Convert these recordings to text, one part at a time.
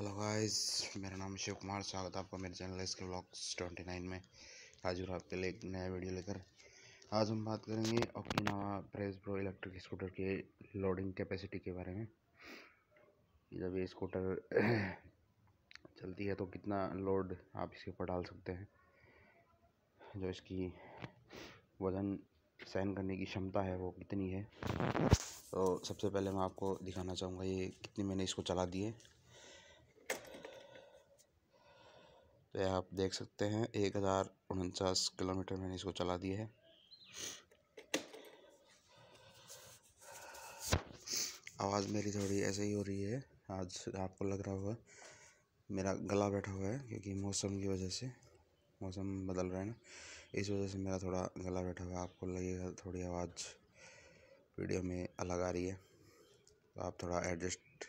hello guys मेरा नाम शिव कुमार स्वागत है आपका मेरे चैनल इसके ब्लॉग्स ट्वेंटी नाइन में हाजिर आपके लिए एक नया वीडियो लेकर आज हम बात करेंगे Okinawa praise pro electric scooter के लोडिंग कैपेसिटी के बारे में जब ये स्कूटर चलती है तो कितना लोड आप इसके ऊपर डाल सकते हैं जो इसकी वज़न सहन करने की क्षमता है वो कितनी है तो सबसे पहले मैं आपको दिखाना चाहूँगा ये कितनी मैंने इसको चला दी है तो आप देख सकते हैं एक हज़ार उनचास किलोमीटर मैंने इसको चला दिया है आवाज़ मेरी थोड़ी ऐसे ही हो रही है आज आपको लग रहा होगा मेरा गला बैठा हुआ है क्योंकि मौसम की वजह से मौसम बदल रहा है ना इस वजह से मेरा थोड़ा गला बैठा हुआ है आपको लगेगा थोड़ी आवाज़ वीडियो में अलग आ रही है तो आप थोड़ा एडजस्ट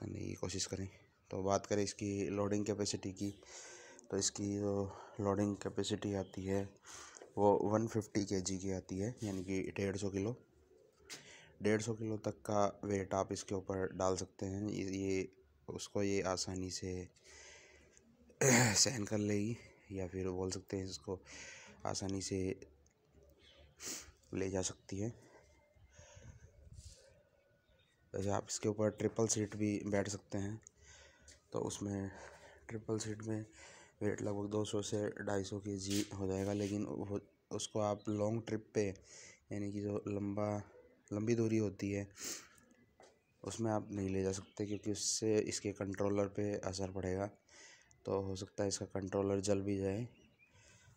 करने की कोशिश करें तो बात करें इसकी लोडिंग कैपेसिटी की तो इसकी जो लोडिंग कैपेसिटी आती है वो 150 फिफ्टी के जी की आती है यानी कि डेढ़ सौ किलो डेढ़ सौ किलो तक का वेट आप इसके ऊपर डाल सकते हैं ये उसको ये आसानी से सहन कर लेगी या फिर बोल सकते हैं इसको आसानी से ले जा सकती है वैसे आप इसके ऊपर ट्रिपल सीट भी बैठ सकते हैं तो उसमें ट्रिपल सीट में वेट लगभग दो सौ से ढाई सौ के जी हो जाएगा लेकिन उसको आप लॉन्ग ट्रिप पे यानी कि जो लंबा लंबी दूरी होती है उसमें आप नहीं ले जा सकते क्योंकि उससे इसके कंट्रोलर पे असर पड़ेगा तो हो सकता है इसका कंट्रोलर जल भी जाए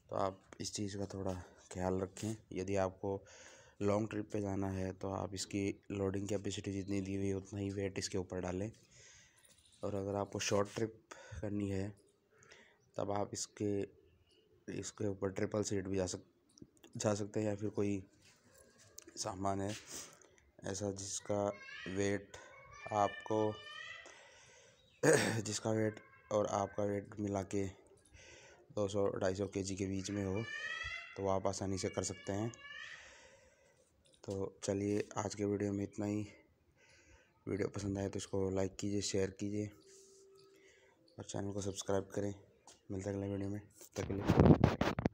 तो आप इस चीज़ का थोड़ा ख्याल रखें यदि आपको लॉन्ग ट्रिप पे जाना है तो आप इसकी लोडिंग कैपेसिटी जितनी दी हुई है उतना ही वेट इसके ऊपर डालें और अगर आपको शॉर्ट ट्रिप करनी है तब आप इसके इसके ऊपर ट्रिपल सीट भी जा सक जा सकते हैं या फिर कोई सामान है ऐसा जिसका वेट आपको जिसका वेट और आपका वेट मिला के दो सौ ढाई सौ के जी के बीच में हो तो आप आसानी से कर सकते हैं तो चलिए आज के वीडियो में इतना ही वीडियो पसंद आए तो इसको लाइक कीजिए शेयर कीजिए और चैनल को सब्सक्राइब करें मिलता है अगले वीडियो में तब तक के लिए